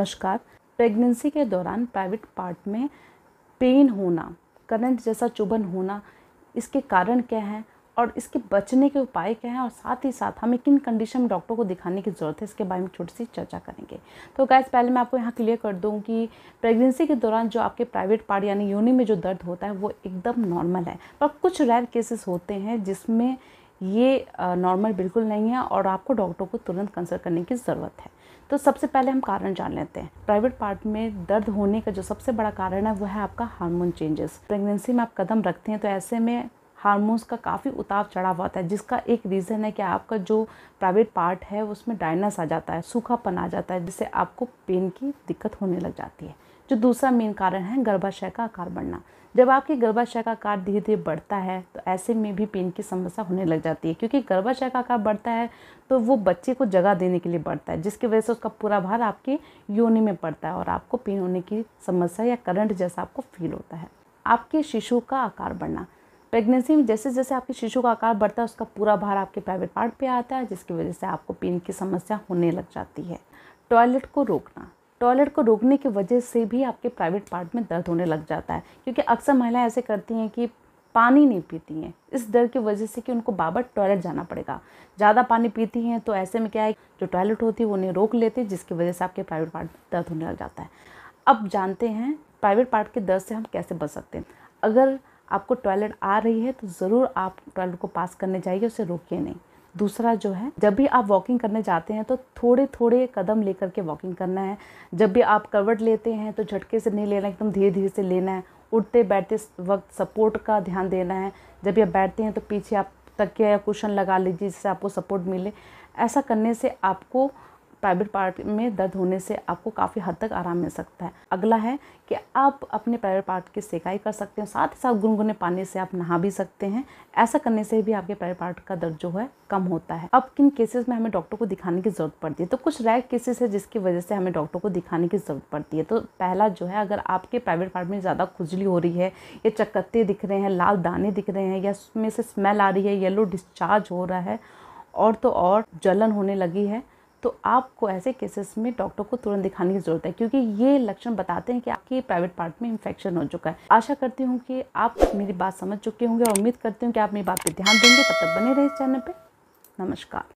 नमस्कार प्रेगनेंसी के दौरान प्राइवेट पार्ट में पेन होना करंट जैसा चुभन होना इसके कारण क्या है और इसके बचने के उपाय क्या हैं और साथ ही साथ हमें किन कंडीशन में डॉक्टर को दिखाने की ज़रूरत है इसके बारे में छोटी सी चर्चा करेंगे तो गैस पहले मैं आपको यहाँ क्लियर कर दूँ कि प्रेगनेंसी के दौरान जो आपके प्राइवेट पार्ट यानी योनि में जो दर्द होता है वो एकदम नॉर्मल है पर कुछ रेयर केसेस होते हैं जिसमें ये नॉर्मल बिल्कुल नहीं है और आपको डॉक्टर को तुरंत कंसल्ट करने की ज़रूरत है तो सबसे पहले हम कारण जान लेते हैं प्राइवेट पार्ट में दर्द होने का जो सबसे बड़ा कारण है वो है आपका हार्मोन चेंजेस प्रेगनेंसी में आप कदम रखते हैं तो ऐसे में हार्मोन्स का काफ़ी उतार चढ़ाव होता है जिसका एक रीज़न है कि आपका जो प्राइवेट पार्ट है उसमें डायनस आ जाता है सूखापन आ जाता है जिससे आपको पेन की दिक्कत होने लग जाती है जो दूसरा मेन कारण है गर्भाशय का आकार बढ़ना जब आपके गर्भाशय का आकार धीरे धीरे बढ़ता है तो ऐसे में भी पेन की समस्या होने लग जाती है क्योंकि गर्भाशय का आकार बढ़ता है तो वो बच्चे को जगह देने के लिए बढ़ता है जिसकी वजह से उसका पूरा भार आपके योनि में पड़ता है और आपको पेन होने की समस्या या करंट जैसा आपको फील होता है आपके शिशु का आकार बढ़ना प्रेगनेंसी में जैसे जैसे आपके शिशु का आकार बढ़ता है उसका पूरा भार आपके प्राइवेट पार्ट पर आता है जिसकी वजह से आपको पेन की समस्या होने लग जाती है टॉयलेट को रोकना टॉयलेट को रोकने की वजह से भी आपके प्राइवेट पार्ट में दर्द होने लग जाता है क्योंकि अक्सर महिलाएं ऐसे करती हैं कि पानी नहीं पीती हैं इस डर की वजह से कि उनको बाबर टॉयलेट जाना पड़ेगा ज़्यादा पानी पीती हैं तो ऐसे में क्या है जो टॉयलेट होती है उन्हें रोक लेते हैं जिसकी वजह से आपके प्राइवेट पार्ट में दर्द होने लग जाता है अब जानते हैं प्राइवेट पार्ट के दर्द से हम कैसे बच सकते हैं अगर आपको टॉयलेट आ रही है तो ज़रूर आप टॉयलेट को पास करने जाइए उसे रोकिए नहीं दूसरा जो है जब भी आप वॉकिंग करने जाते हैं तो थोड़े थोड़े कदम लेकर के वॉकिंग करना है जब भी आप करवट लेते हैं तो झटके से नहीं लेना एकदम धीरे धीरे से लेना है उठते बैठते वक्त सपोर्ट का ध्यान देना है जब भी आप बैठते हैं तो पीछे आप तकिया या कुशन लगा लीजिए जिससे आपको सपोर्ट मिले ऐसा करने से आपको प्राइवेट पार्ट में दर्द होने से आपको काफ़ी हद तक आराम मिल सकता है अगला है कि आप अपने प्राइवेट पार्ट की सेकाई कर सकते हैं साथ ही साथ गुनगुने पानी से आप नहा भी सकते हैं ऐसा करने से भी आपके प्राइवेट पार्ट का दर्द जो है कम होता है अब किन केसेस में हमें डॉक्टर को दिखाने की ज़रूरत पड़ती है तो कुछ रैक केसेस है जिसकी वजह से हमें डॉक्टर को दिखाने की ज़रूरत पड़ती है तो पहला जो है अगर आपके प्राइवेट पार्ट में ज़्यादा खुजली हो रही है या चकत्ते दिख रहे हैं लाल दाने दिख रहे हैं या उसमें से स्मेल आ रही है येलो डिस्चार्ज हो रहा है और तो और जलन होने लगी है तो आपको ऐसे केसेस में डॉक्टर को तुरंत दिखाने की ज़रूरत है क्योंकि ये लक्षण बताते हैं कि आपके प्राइवेट पार्ट में इन्फेक्शन हो चुका है आशा करती हूँ कि आप मेरी बात समझ चुके होंगे और उम्मीद करती हूँ कि आप मेरी बात पर ध्यान देंगे तब तक बने रहे इस चैनल पर नमस्कार